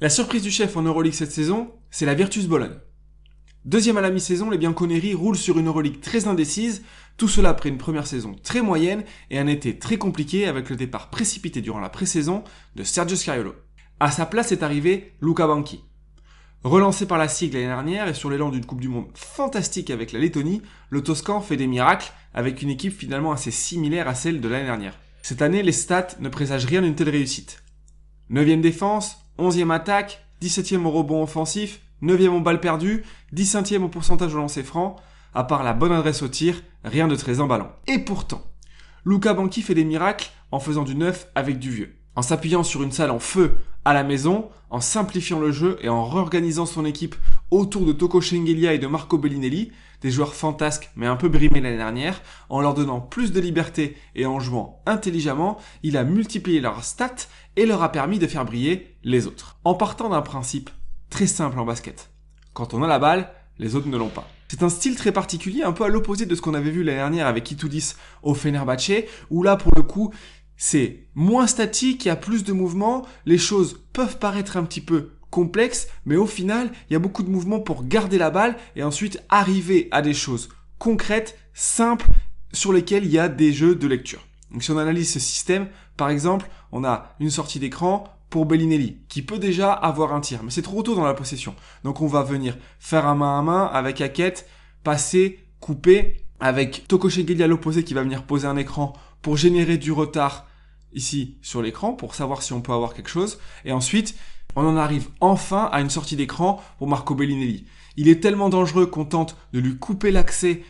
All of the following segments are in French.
La surprise du chef en Euroleague cette saison, c'est la Virtus Bologne. Deuxième à la mi-saison, les Bianconeri roulent sur une Euroleague très indécise, tout cela après une première saison très moyenne et un été très compliqué avec le départ précipité durant la pré-saison de Sergio Scariolo. À sa place est arrivé Luca Banchi. Relancé par la SIG l'année dernière et sur l'élan d'une Coupe du Monde fantastique avec la Lettonie, le Toscan fait des miracles avec une équipe finalement assez similaire à celle de l'année dernière. Cette année, les stats ne présagent rien d'une telle réussite. Neuvième défense, 11e attaque, 17e au rebond offensif, 9e au balle perdue, 17e au pourcentage au lancer franc. À part la bonne adresse au tir, rien de très emballant. Et pourtant, Luca Banqui fait des miracles en faisant du neuf avec du vieux. En s'appuyant sur une salle en feu à la maison, en simplifiant le jeu et en réorganisant son équipe autour de Toko Shengelia et de Marco Bellinelli, des joueurs fantasques mais un peu brimés l'année dernière, en leur donnant plus de liberté et en jouant intelligemment, il a multiplié leurs stats et leur a permis de faire briller les autres. En partant d'un principe très simple en basket. Quand on a la balle, les autres ne l'ont pas. C'est un style très particulier, un peu à l'opposé de ce qu'on avait vu l'année dernière avec Itoudis au Fenerbahce, où là, pour le coup, c'est moins statique, il y a plus de mouvements, les choses peuvent paraître un petit peu complexes, mais au final, il y a beaucoup de mouvements pour garder la balle et ensuite arriver à des choses concrètes, simples, sur lesquelles il y a des jeux de lecture. Donc si on analyse ce système, par exemple, on a une sortie d'écran pour Bellinelli, qui peut déjà avoir un tir, mais c'est trop tôt dans la possession. Donc on va venir faire un main à main avec Hackett, passer, couper, avec Toko Shegeli à l'opposé qui va venir poser un écran pour générer du retard ici sur l'écran, pour savoir si on peut avoir quelque chose. Et ensuite, on en arrive enfin à une sortie d'écran pour Marco Bellinelli. Il est tellement dangereux qu'on tente de lui couper l'accès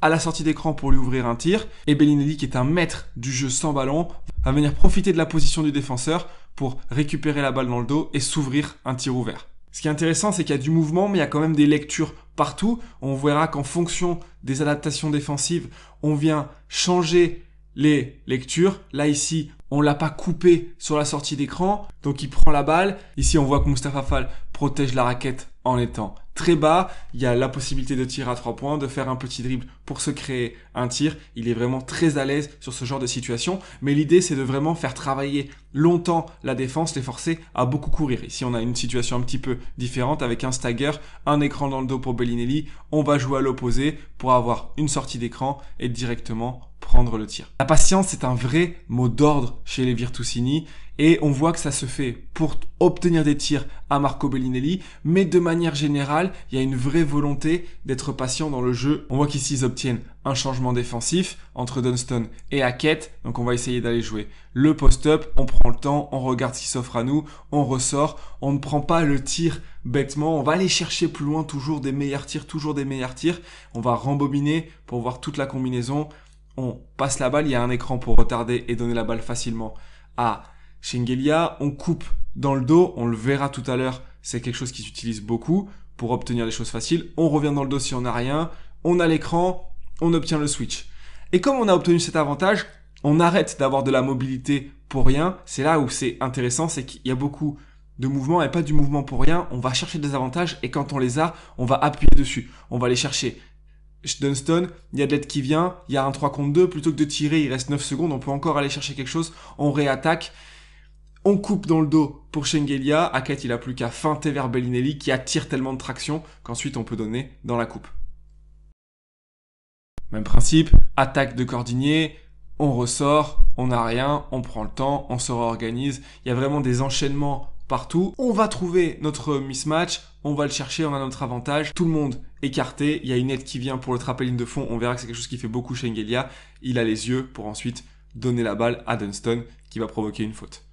à la sortie d'écran pour lui ouvrir un tir. Et Bellinelli, qui est un maître du jeu sans ballon, à venir profiter de la position du défenseur pour récupérer la balle dans le dos et s'ouvrir un tir ouvert. Ce qui est intéressant, c'est qu'il y a du mouvement, mais il y a quand même des lectures partout. On verra qu'en fonction des adaptations défensives, on vient changer les lectures. Là, ici, on l'a pas coupé sur la sortie d'écran. Donc, il prend la balle. Ici, on voit que Mustapha Fall protège la raquette en étant très bas. Il y a la possibilité de tirer à trois points, de faire un petit dribble pour se créer un tir. Il est vraiment très à l'aise sur ce genre de situation. Mais l'idée, c'est de vraiment faire travailler longtemps la défense, les forcer à beaucoup courir. Ici, on a une situation un petit peu différente avec un stagger, un écran dans le dos pour Bellinelli. On va jouer à l'opposé pour avoir une sortie d'écran et directement prendre le tir. La patience, c'est un vrai mot d'ordre chez les Virtusini et on voit que ça se fait pour obtenir des tirs à Marco Bellinelli, mais de manière générale, il y a une vraie volonté d'être patient dans le jeu. On voit qu'ici, ils obtiennent un changement défensif entre Dunston et Hackett, donc on va essayer d'aller jouer le post-up, on prend le temps, on regarde ce qui s'offre à nous, on ressort, on ne prend pas le tir bêtement, on va aller chercher plus loin toujours des meilleurs tirs, toujours des meilleurs tirs, on va rembobiner pour voir toute la combinaison, on passe la balle, il y a un écran pour retarder et donner la balle facilement à Shingelia. On coupe dans le dos, on le verra tout à l'heure, c'est quelque chose qui s'utilise beaucoup pour obtenir des choses faciles. On revient dans le dos si on n'a rien, on a l'écran, on obtient le switch. Et comme on a obtenu cet avantage, on arrête d'avoir de la mobilité pour rien. C'est là où c'est intéressant, c'est qu'il y a beaucoup de mouvements et pas du mouvement pour rien. On va chercher des avantages et quand on les a, on va appuyer dessus. On va les chercher Dunstone, il y a de l'aide qui vient, il y a un 3 contre 2, plutôt que de tirer, il reste 9 secondes, on peut encore aller chercher quelque chose, on réattaque, on coupe dans le dos pour Shengelia, Hackett il a plus qu'à feinter vers Bellinelli qui attire tellement de traction qu'ensuite on peut donner dans la coupe. Même principe, attaque de Cordinier, on ressort, on n'a rien, on prend le temps, on se réorganise, il y a vraiment des enchaînements partout. On va trouver notre mismatch, on va le chercher, on a notre avantage. Tout le monde écarté, il y a une aide qui vient pour le trapper ligne de fond, on verra que c'est quelque chose qui fait beaucoup chez Il a les yeux pour ensuite donner la balle à Dunston qui va provoquer une faute.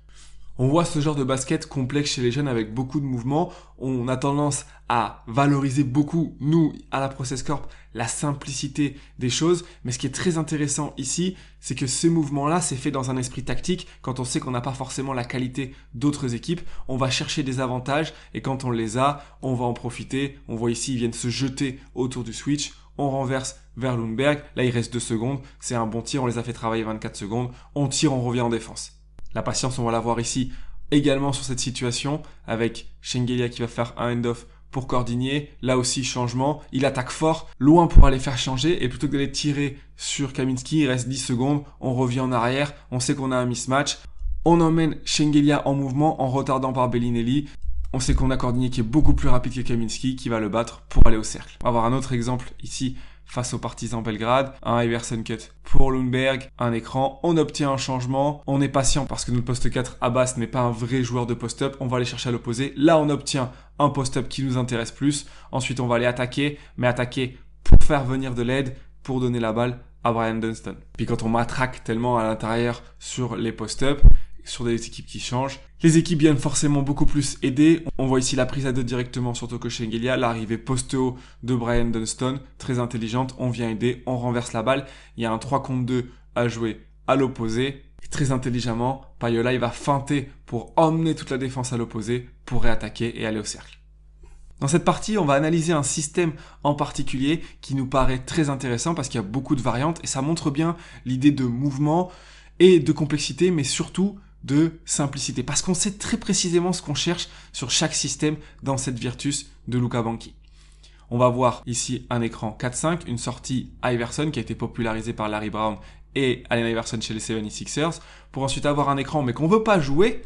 On voit ce genre de basket complexe chez les jeunes avec beaucoup de mouvements. On a tendance à valoriser beaucoup, nous, à la Process Corp, la simplicité des choses. Mais ce qui est très intéressant ici, c'est que ces mouvements-là, c'est fait dans un esprit tactique. Quand on sait qu'on n'a pas forcément la qualité d'autres équipes, on va chercher des avantages et quand on les a, on va en profiter. On voit ici, ils viennent se jeter autour du switch. On renverse vers Lundberg. Là, il reste 2 secondes. C'est un bon tir. On les a fait travailler 24 secondes. On tire, on revient en défense. La patience, on va la voir ici également sur cette situation avec Shengelia qui va faire un end-off pour coordonner. Là aussi, changement. Il attaque fort, loin pour aller faire changer. Et plutôt que d'aller tirer sur Kaminski, il reste 10 secondes. On revient en arrière. On sait qu'on a un mismatch. On emmène Shengelia en mouvement en retardant par Bellinelli. On sait qu'on a Cordigny qui est beaucoup plus rapide que Kaminski qui va le battre pour aller au cercle. On va avoir un autre exemple ici face aux partisans Belgrade, un Iverson Cut. Pour Lundberg, un écran, on obtient un changement, on est patient parce que notre poste 4 à Abbas n'est pas un vrai joueur de post-up, on va aller chercher à l'opposé. Là, on obtient un post-up qui nous intéresse plus. Ensuite, on va aller attaquer, mais attaquer pour faire venir de l'aide, pour donner la balle à Brian Dunstan. Puis quand on matraque tellement à l'intérieur sur les post-up, sur des équipes qui changent. Les équipes viennent forcément beaucoup plus aider. On voit ici la prise à deux directement sur Toko Shengelia, l'arrivée poste haut de Brian Dunston, très intelligente. On vient aider, on renverse la balle. Il y a un 3 contre 2 à jouer à l'opposé. très intelligemment, Payola, il va feinter pour emmener toute la défense à l'opposé, pour réattaquer et aller au cercle. Dans cette partie, on va analyser un système en particulier qui nous paraît très intéressant parce qu'il y a beaucoup de variantes et ça montre bien l'idée de mouvement et de complexité, mais surtout de simplicité. Parce qu'on sait très précisément ce qu'on cherche sur chaque système dans cette Virtus de Luca Banqui. On va voir ici un écran 4-5, une sortie Iverson qui a été popularisée par Larry Brown et Allen Iverson chez les 76ers, pour ensuite avoir un écran mais qu'on ne veut pas jouer,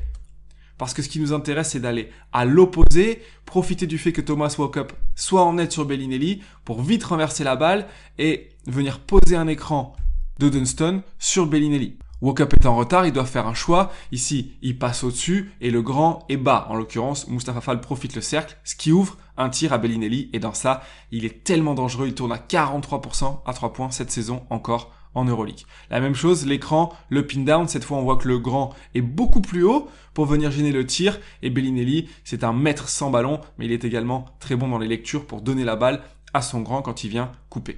parce que ce qui nous intéresse c'est d'aller à l'opposé, profiter du fait que Thomas Walkup soit en aide sur Bellinelli pour vite renverser la balle et venir poser un écran de Dunston sur Bellinelli up est en retard, il doit faire un choix. Ici, il passe au-dessus et le grand est bas. En l'occurrence, Mustafa Fall profite le cercle, ce qui ouvre un tir à Bellinelli. Et dans ça, il est tellement dangereux, il tourne à 43% à 3 points cette saison encore en Euroleague. La même chose, l'écran, le pin-down, cette fois on voit que le grand est beaucoup plus haut pour venir gêner le tir, et Bellinelli, c'est un maître sans ballon, mais il est également très bon dans les lectures pour donner la balle à son grand quand il vient couper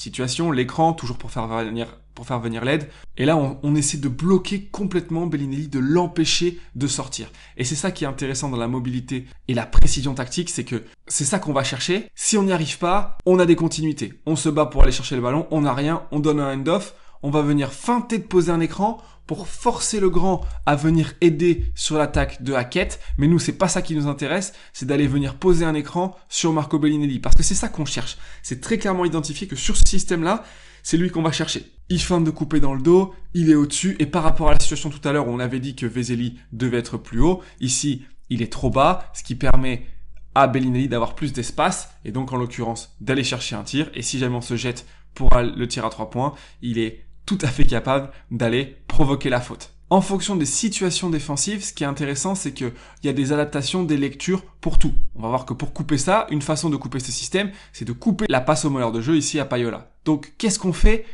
situation, l'écran, toujours pour faire venir, pour faire venir l'aide. Et là, on, on, essaie de bloquer complètement Bellinelli, de l'empêcher de sortir. Et c'est ça qui est intéressant dans la mobilité et la précision tactique, c'est que c'est ça qu'on va chercher. Si on n'y arrive pas, on a des continuités. On se bat pour aller chercher le ballon, on n'a rien, on donne un end-off, on va venir feinter de poser un écran, pour forcer le grand à venir aider sur l'attaque de Hackett. Mais nous, c'est pas ça qui nous intéresse, c'est d'aller venir poser un écran sur Marco Bellinelli. Parce que c'est ça qu'on cherche. C'est très clairement identifié que sur ce système-là, c'est lui qu'on va chercher. Il feinte de couper dans le dos, il est au-dessus, et par rapport à la situation tout à l'heure où on avait dit que Vezeli devait être plus haut, ici, il est trop bas, ce qui permet à Bellinelli d'avoir plus d'espace, et donc en l'occurrence d'aller chercher un tir, et si jamais on se jette pour le tir à trois points, il est tout à fait capable d'aller provoquer la faute. En fonction des situations défensives, ce qui est intéressant, c'est qu'il y a des adaptations, des lectures pour tout. On va voir que pour couper ça, une façon de couper ce système, c'est de couper la passe au meneur de jeu ici à Payola. Donc qu'est-ce qu'on fait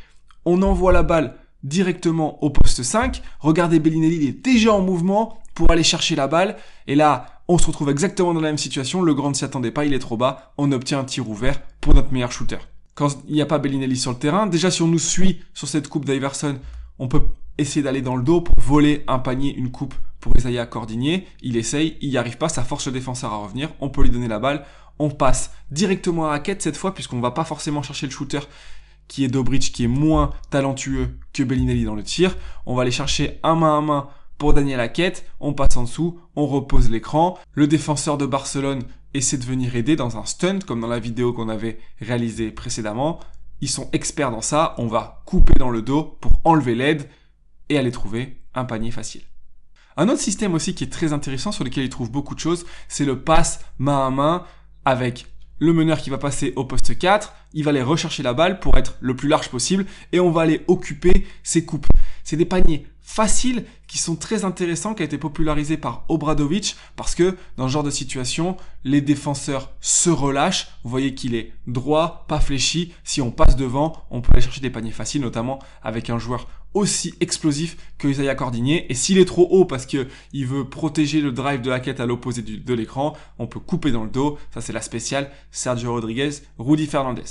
On envoie la balle directement au poste 5. Regardez Bellinelli, il est déjà en mouvement pour aller chercher la balle. Et là, on se retrouve exactement dans la même situation. Le grand ne s'y attendait pas, il est trop bas. On obtient un tir ouvert pour notre meilleur shooter quand il n'y a pas Bellinelli sur le terrain. Déjà, si on nous suit sur cette coupe d'Iverson, on peut essayer d'aller dans le dos pour voler un panier, une coupe pour Isaiah Cordinier. Il essaye, il n'y arrive pas, ça force le défenseur à revenir. On peut lui donner la balle. On passe directement à quête cette fois, puisqu'on ne va pas forcément chercher le shooter qui est Dobridge, qui est moins talentueux que Bellinelli dans le tir. On va aller chercher un main à main pour la quête, on passe en dessous, on repose l'écran. Le défenseur de Barcelone essaie de venir aider dans un stunt, comme dans la vidéo qu'on avait réalisée précédemment. Ils sont experts dans ça, on va couper dans le dos pour enlever l'aide et aller trouver un panier facile. Un autre système aussi qui est très intéressant, sur lequel ils trouvent beaucoup de choses, c'est le passe main à main avec le meneur qui va passer au poste 4, il va aller rechercher la balle pour être le plus large possible et on va aller occuper ses coupes. C'est des paniers faciles qui sont très intéressants, qui a été popularisé par Obradovic, parce que dans ce genre de situation, les défenseurs se relâchent. Vous voyez qu'il est droit, pas fléchi. Si on passe devant, on peut aller chercher des paniers faciles, notamment avec un joueur aussi explosif que Isaiah Cordinier. Et s'il est trop haut parce que il veut protéger le drive de la quête à l'opposé de l'écran, on peut couper dans le dos. Ça, c'est la spéciale Sergio Rodriguez, Rudy Fernandez.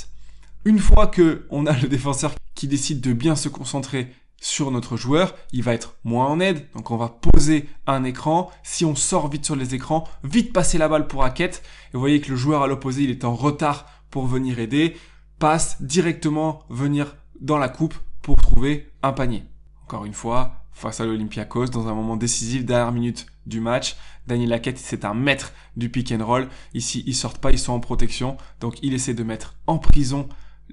Une fois que on a le défenseur qui décide de bien se concentrer sur notre joueur, il va être moins en aide. Donc on va poser un écran. Si on sort vite sur les écrans, vite passer la balle pour Hackett. Et vous voyez que le joueur à l'opposé, il est en retard pour venir aider. Passe directement, venir dans la coupe pour trouver un panier. Encore une fois, face à l'Olympiakos, dans un moment décisif, dernière minute du match, Daniel Hackett, c'est un maître du pick and roll. Ici, ils sortent pas, ils sont en protection. Donc il essaie de mettre en prison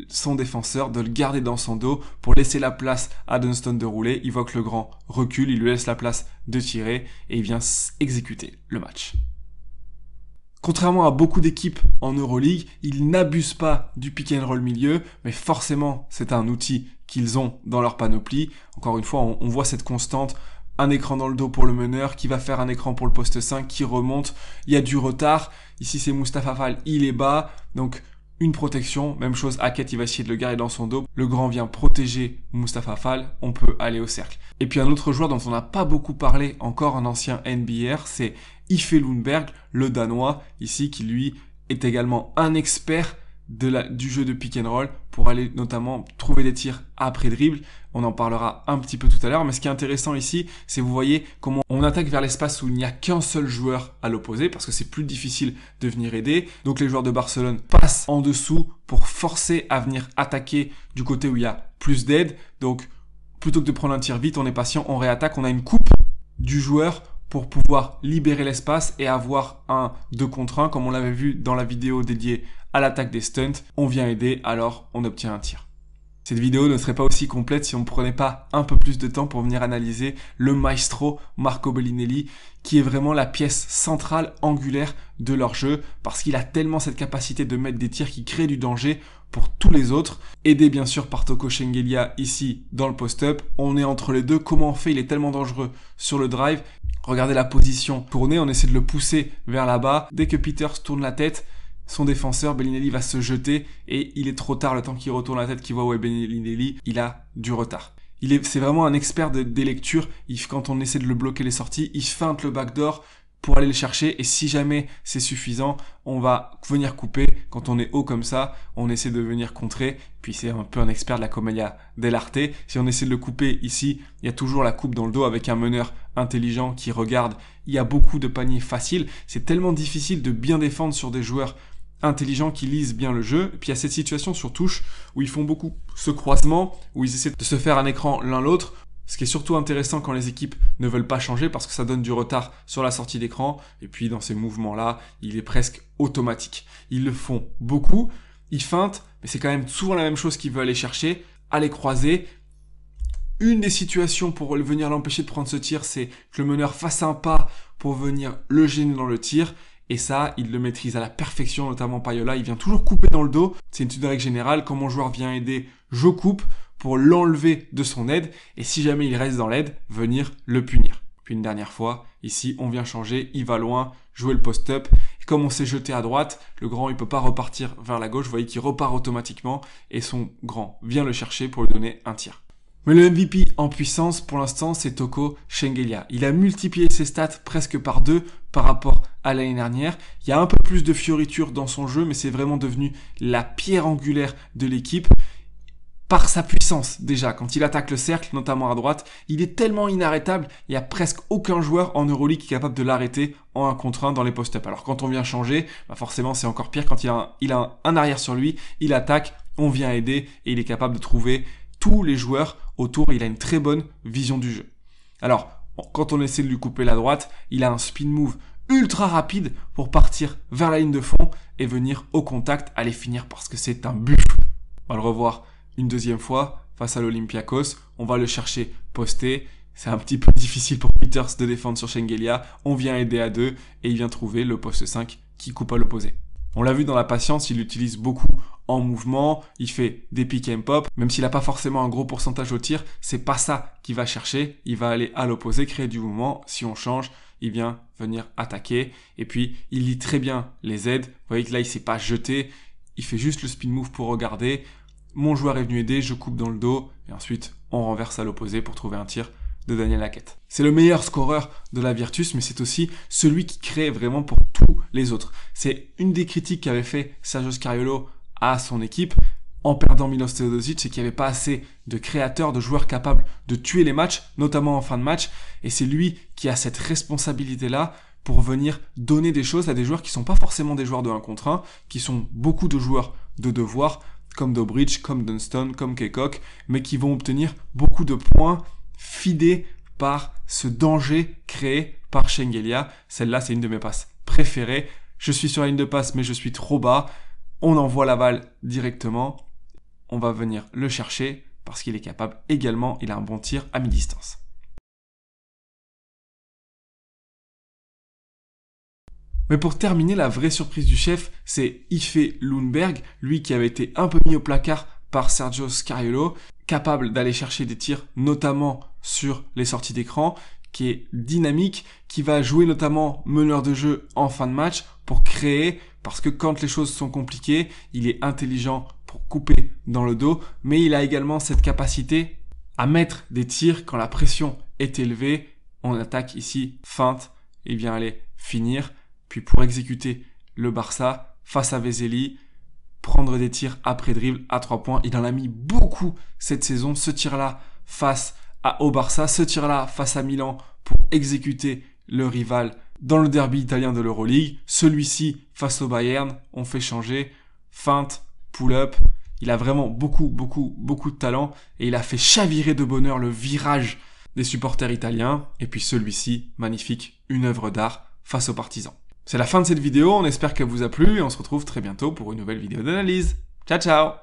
son défenseur, de le garder dans son dos pour laisser la place à Dunston de rouler. Il voit que le grand recule, il lui laisse la place de tirer et il vient exécuter le match. Contrairement à beaucoup d'équipes en Euroleague, ils n'abusent pas du pick and roll milieu, mais forcément c'est un outil qu'ils ont dans leur panoplie. Encore une fois, on, voit cette constante un écran dans le dos pour le meneur, qui va faire un écran pour le poste 5, qui remonte, il y a du retard, ici c'est Mustafa Fall, il est bas, donc une protection. Même chose, à il va essayer de le garder dans son dos. Le grand vient protéger Mustafa Fall. On peut aller au cercle. Et puis un autre joueur dont on n'a pas beaucoup parlé, encore un ancien NBR, c'est Ife Lundberg, le Danois, ici, qui lui est également un expert la, du jeu de pick and roll pour aller notamment trouver des tirs après dribble. On en parlera un petit peu tout à l'heure, mais ce qui est intéressant ici, c'est vous voyez comment on attaque vers l'espace où il n'y a qu'un seul joueur à l'opposé, parce que c'est plus difficile de venir aider. Donc les joueurs de Barcelone passent en dessous pour forcer à venir attaquer du côté où il y a plus d'aide. Donc plutôt que de prendre un tir vite, on est patient, on réattaque, on a une coupe du joueur pour pouvoir libérer l'espace et avoir un 2 contre 1 comme on l'avait vu dans la vidéo dédiée à l'attaque des stunts, on vient aider, alors on obtient un tir. Cette vidéo ne serait pas aussi complète si on ne prenait pas un peu plus de temps pour venir analyser le maestro Marco Bellinelli, qui est vraiment la pièce centrale, angulaire de leur jeu, parce qu'il a tellement cette capacité de mettre des tirs qui créent du danger pour tous les autres, aidé bien sûr par Toko Shengelia ici dans le post-up. On est entre les deux, comment on fait, il est tellement dangereux sur le drive. Regardez la position tournée, on essaie de le pousser vers là-bas. Dès que Peters tourne la tête, son défenseur, Bellinelli va se jeter et il est trop tard le temps qu'il retourne la tête, qu'il voit où est Bellinelli, il a du retard. Il est, c'est vraiment un expert des lectures. Il, quand on essaie de le bloquer les sorties, il feinte le backdoor pour aller le chercher et si jamais c'est suffisant, on va venir couper. Quand on est haut comme ça, on essaie de venir contrer. Puis c'est un peu un expert de la comedia dell'arte. Si on essaie de le couper ici, il y a toujours la coupe dans le dos avec un meneur intelligent qui regarde. Il y a beaucoup de paniers faciles. C'est tellement difficile de bien défendre sur des joueurs intelligent, qui lisent bien le jeu. Et puis il y a cette situation sur touche où ils font beaucoup ce croisement, où ils essaient de se faire un écran l'un l'autre. Ce qui est surtout intéressant quand les équipes ne veulent pas changer parce que ça donne du retard sur la sortie d'écran. Et puis dans ces mouvements-là, il est presque automatique. Ils le font beaucoup, ils feintent, mais c'est quand même souvent la même chose qu'ils veulent aller chercher, aller croiser. Une des situations pour venir l'empêcher de prendre ce tir, c'est que le meneur fasse un pas pour venir le gêner dans le tir. Et ça, il le maîtrise à la perfection, notamment Payola. Il vient toujours couper dans le dos. C'est une règle générale. Quand mon joueur vient aider, je coupe pour l'enlever de son aide. Et si jamais il reste dans l'aide, venir le punir. Puis une dernière fois, ici, on vient changer. Il va loin, jouer le post-up. comme on s'est jeté à droite, le grand, il peut pas repartir vers la gauche. Vous voyez qu'il repart automatiquement. Et son grand vient le chercher pour lui donner un tir. Mais le MVP en puissance, pour l'instant, c'est Toko Shengelia. Il a multiplié ses stats presque par deux par rapport à l'année dernière. Il y a un peu plus de fioritures dans son jeu, mais c'est vraiment devenu la pierre angulaire de l'équipe par sa puissance déjà. Quand il attaque le cercle, notamment à droite, il est tellement inarrêtable, il n'y a presque aucun joueur en Euroleague qui est capable de l'arrêter en un contre 1 dans les post-up. Alors quand on vient changer, bah, forcément c'est encore pire quand il a, un, arrière sur lui, il attaque, on vient aider et il est capable de trouver tous les joueurs autour. Il a une très bonne vision du jeu. Alors, quand on essaie de lui couper la droite, il a un spin move ultra rapide pour partir vers la ligne de fond et venir au contact, aller finir parce que c'est un but. On va le revoir une deuxième fois face à l'Olympiakos. On va le chercher posté. C'est un petit peu difficile pour Peters de défendre sur Shengelia. On vient aider à deux et il vient trouver le poste 5 qui coupe à l'opposé. On l'a vu dans la patience, il l'utilise beaucoup en mouvement, il fait des pick and pop, même s'il n'a pas forcément un gros pourcentage au tir, c'est pas ça qu'il va chercher, il va aller à l'opposé, créer du mouvement, si on change, il vient venir attaquer, et puis il lit très bien les aides, vous voyez que là il s'est pas jeté, il fait juste le spin move pour regarder, mon joueur est venu aider, je coupe dans le dos, et ensuite on renverse à l'opposé pour trouver un tir de Daniel Laquette. C'est le meilleur scoreur de la Virtus, mais c'est aussi celui qui crée vraiment pour tous les autres. C'est une des critiques qu'avait fait Sergio Scariolo à son équipe en perdant Milos Teodosic, c'est qu'il n'y avait pas assez de créateurs, de joueurs capables de tuer les matchs, notamment en fin de match, et c'est lui qui a cette responsabilité-là pour venir donner des choses à des joueurs qui sont pas forcément des joueurs de 1 contre 1, qui sont beaucoup de joueurs de devoir, comme Dobridge, comme Dunstone, comme Kaycock, mais qui vont obtenir beaucoup de points fidé par ce danger créé par Shengelia. Celle-là, c'est une de mes passes préférées. Je suis sur la ligne de passe, mais je suis trop bas. On envoie la balle directement. On va venir le chercher parce qu'il est capable également, il a un bon tir à mi-distance. Mais pour terminer, la vraie surprise du chef, c'est Ife Lundberg, lui qui avait été un peu mis au placard par Sergio Scariolo, capable d'aller chercher des tirs notamment sur les sorties d'écran, qui est dynamique, qui va jouer notamment meneur de jeu en fin de match pour créer, parce que quand les choses sont compliquées, il est intelligent pour couper dans le dos, mais il a également cette capacité à mettre des tirs quand la pression est élevée. On attaque ici, feinte, il vient aller finir, puis pour exécuter le Barça face à Vezeli, prendre des tirs après dribble à trois points. Il en a mis beaucoup cette saison. Ce tir-là face à, au Barça. Ce tir-là face à Milan pour exécuter le rival dans le derby italien de l'Euroleague. Celui-ci face au Bayern, on fait changer. Feinte, pull-up. Il a vraiment beaucoup, beaucoup, beaucoup de talent et il a fait chavirer de bonheur le virage des supporters italiens. Et puis celui-ci, magnifique, une œuvre d'art face aux partisans. C'est la fin de cette vidéo, on espère qu'elle vous a plu et on se retrouve très bientôt pour une nouvelle vidéo d'analyse. Ciao ciao